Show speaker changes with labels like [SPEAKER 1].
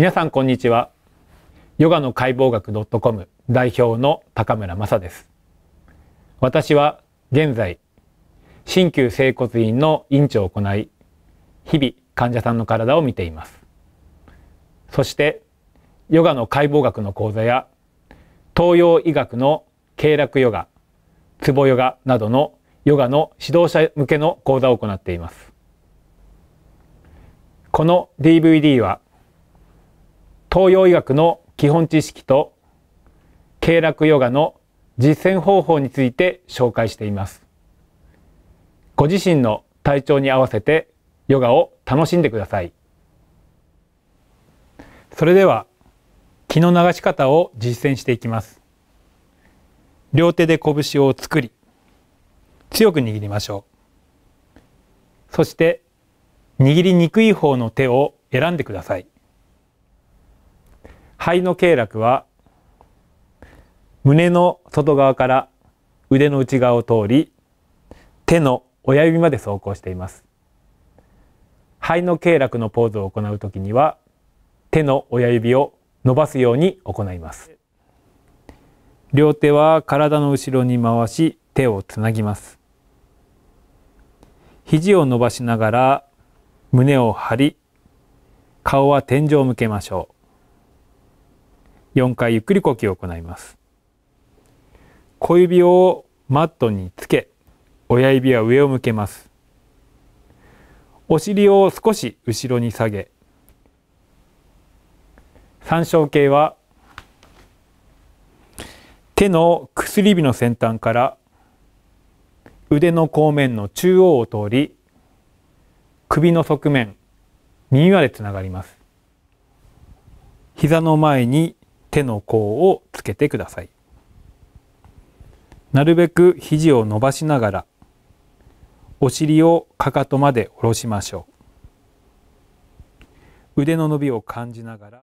[SPEAKER 1] 皆さんこんにちはヨガの解剖学 .com 代表の高村雅です私は現在鍼灸整骨院の院長を行い日々患者さんの体を見ていますそしてヨガの解剖学の講座や東洋医学の経絡ヨガツボヨガなどのヨガの指導者向けの講座を行っていますこの DVD は東洋医学の基本知識と経絡ヨガの実践方法について紹介していますご自身の体調に合わせてヨガを楽しんでくださいそれでは気の流し方を実践していきます両手で拳を作り強く握りましょうそして握りにくい方の手を選んでください肺の経絡は胸の外側から腕の内側を通り手の親指まで走行しています肺の経絡のポーズを行うときには手の親指を伸ばすように行います両手は体の後ろに回し手をつなぎます肘を伸ばしながら胸を張り顔は天井を向けましょう4回ゆっくり呼吸を行います小指をマットにつけ親指は上を向けますお尻を少し後ろに下げ三焦形は手の薬指の先端から腕の後面の中央を通り首の側面耳までつながります膝の前に手の甲をつけてくださいなるべく肘を伸ばしながらお尻をかかとまで下ろしましょう腕の伸びを感じながら